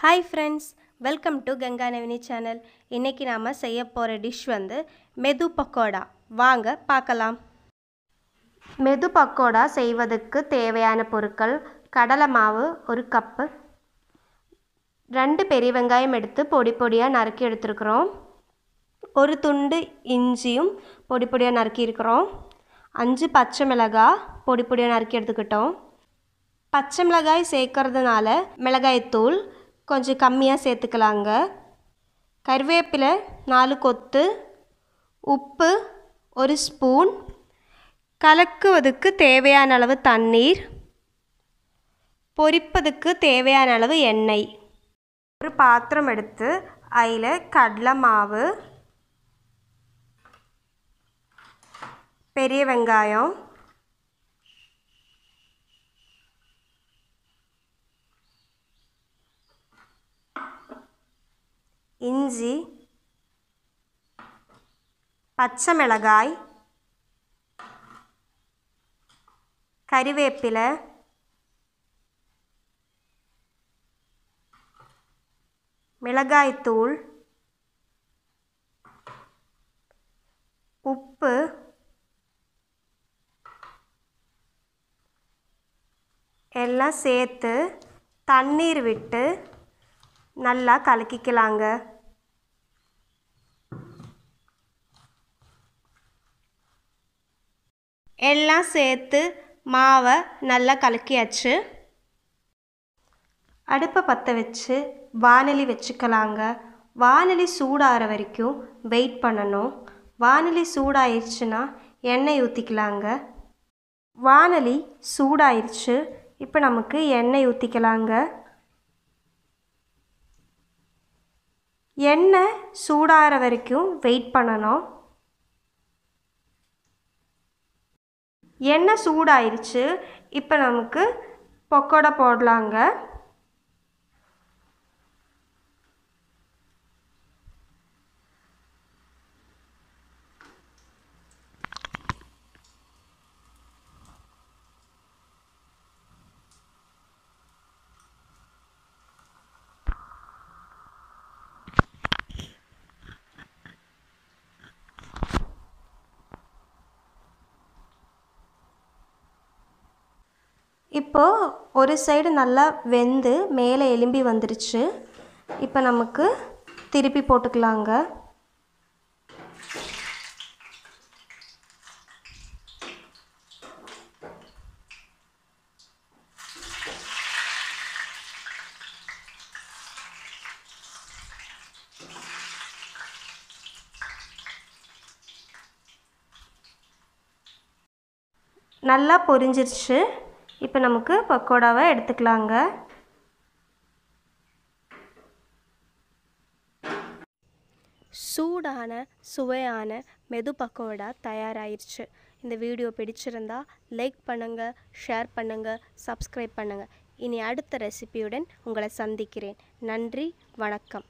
hi friends welcome to Ganga Navini channel இன்றைக்கி நாம் செய்ய போகிற டிஷ் வந்து மெது பக்கோடா வாங்க பார்க்கலாம் மெது பக்கோடா செய்வதற்கு தேவையான பொருட்கள் கடலை மாவு ஒரு கப்பு ரெண்டு பெரிய வெங்காயம் எடுத்து பொடி பொடியாக நறுக்கி எடுத்துருக்குறோம் ஒரு துண்டு இஞ்சியும் பொடி பொடியாக நறுக்கியிருக்கிறோம் அஞ்சு பச்சை மிளகாய் பொடி பொடியாக நறுக்கி எடுத்துக்கிட்டோம் பச்சை மிளகாய் சேர்க்கறதுனால மிளகாய்த்தூள் கொஞ்சம் கம்மியாக சேர்த்துக்கலாங்க கருவேப்பிலை நாலு கொத்து உப்பு ஒரு ஸ்பூன் கலக்குவதுக்கு தேவையான அளவு தண்ணீர் பொரிப்பதுக்கு தேவையான அளவு எண்ணெய் ஒரு பாத்திரம் எடுத்து அதில் கடலை மாவு பெரிய வெங்காயம் இஞ்சி பச்சை மிளகாய் கறிவேப்பிலை மிளகாய்த்தூள் உப்பு எல்லாம் சேர்த்து தண்ணீர் விட்டு நல்லா கலக்கிக்கலாங்க எல்லாம் சேர்த்து மாவை நல்லா கலக்கியாச்சு அடுப்பை பற்ற வச்சு வானொலி வச்சுக்கலாங்க வானொலி சூடாகிற வரைக்கும் வெயிட் பண்ணணும் வானொலி சூடாயிருச்சுன்னா எண்ணெய் ஊற்றிக்கலாங்க வானொலி சூடாயிருச்சு இப்போ நமக்கு எண்ணெய் ஊற்றிக்கலாங்க எண்ணெய் சூடாகிற வரைக்கும் வெயிட் பண்ணணும் எண்ணெய் சூடாயிருச்சு இப்போ நமக்கு பக்கோடா போடலாங்க இப்போது ஒரு சைடு நல்லா வெந்து மேலே எலும்பி வந்துருச்சு இப்போ நமக்கு திருப்பி போட்டுக்கலாங்க நல்லா பொரிஞ்சிருச்சு இப்போ நமக்கு பக்கோடாவை எடுத்துக்கலாங்க சூடான சுவையான மெது பக்கோடா தயாராகிருச்சு இந்த வீடியோ பிடிச்சிருந்தா லைக் பண்ணுங்கள் ஷேர் பண்ணுங்கள் சப்ஸ்கிரைப் பண்ணுங்கள் இனி அடுத்த ரெசிபியுடன் உங்களை சந்திக்கிறேன் நன்றி வணக்கம்